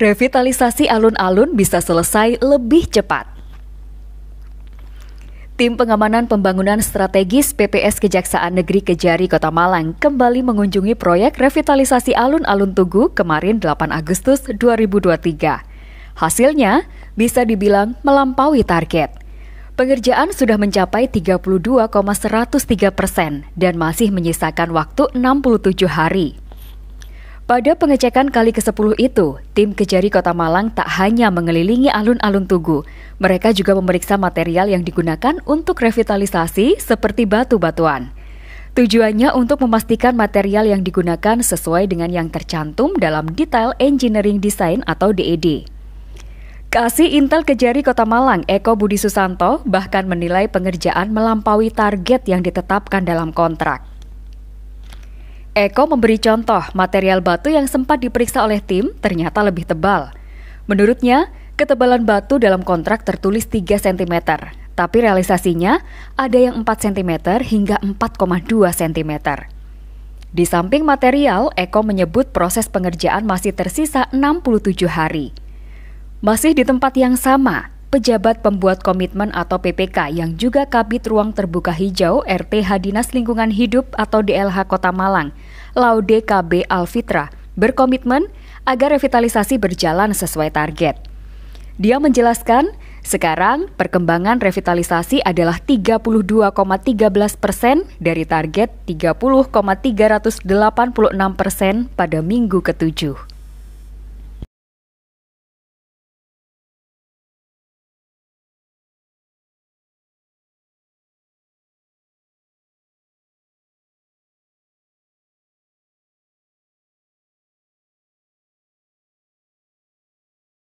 revitalisasi alun-alun bisa selesai lebih cepat. Tim Pengamanan Pembangunan Strategis PPS Kejaksaan Negeri Kejari Kota Malang kembali mengunjungi proyek revitalisasi alun-alun Tugu kemarin 8 Agustus 2023. Hasilnya bisa dibilang melampaui target. Pengerjaan sudah mencapai 32,103 persen dan masih menyisakan waktu 67 hari. Pada pengecekan kali ke-10 itu, tim Kejari Kota Malang tak hanya mengelilingi alun-alun Tugu, mereka juga memeriksa material yang digunakan untuk revitalisasi seperti batu-batuan. Tujuannya untuk memastikan material yang digunakan sesuai dengan yang tercantum dalam Detail Engineering Design atau DED. E Kasih Intel Kejari Kota Malang, Eko Budi Susanto bahkan menilai pengerjaan melampaui target yang ditetapkan dalam kontrak. Eko memberi contoh material batu yang sempat diperiksa oleh tim ternyata lebih tebal. Menurutnya, ketebalan batu dalam kontrak tertulis 3 cm, tapi realisasinya ada yang 4 cm hingga 4,2 cm. Di samping material, Eko menyebut proses pengerjaan masih tersisa 67 hari. Masih di tempat yang sama, pejabat pembuat komitmen atau PPK yang juga Kabit Ruang Terbuka Hijau RTH Dinas Lingkungan Hidup atau DLH Kota Malang, Laude KB Alfitra, berkomitmen agar revitalisasi berjalan sesuai target. Dia menjelaskan, sekarang perkembangan revitalisasi adalah 32,13 persen dari target 30,386 persen pada minggu ketujuh.